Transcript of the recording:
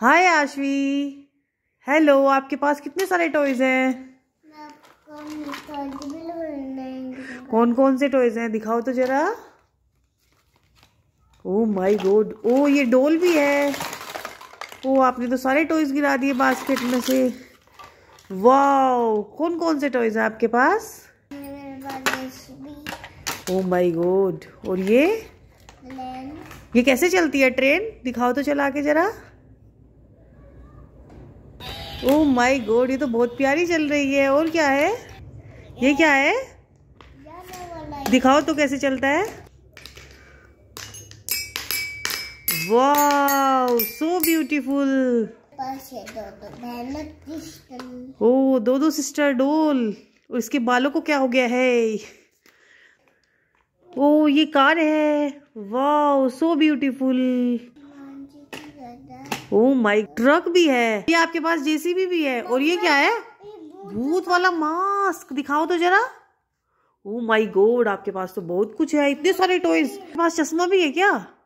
हाय Aashvi hello आपके पास कितने सारे टॉयज हैं कौन कौन से टॉयज हैं दिखाओ तो जरा ओ माय गॉड ओ ये डोल भी है ओ oh, आपने तो सारे टॉयज गिरा दिए बास्केट में से वाओ कौन कौन से टॉयज हैं आपके पास ओ माय गॉड और ये ये कैसे चलती है ट्रेन दिखाओ तो चला के जरा ओ माय गॉड ये तो बहुत प्यारी चल रही है और क्या है ये क्या है दिखाओ तो कैसे चलता है वाह सो ब्यूटीफुल ओ दो दो सिस्टर डोल और इसके बालों को क्या हो गया है ओ oh, ये कार है वाह so beautiful oh my truck भी है ये आपके पास जेसीबी भी है और ये क्या है भूत वाला मास्क दिखाओ तो जरा ओ माय गॉड आपके पास तो बहुत कुछ है इतने सारे टॉयज पास चश्मा भी है क्या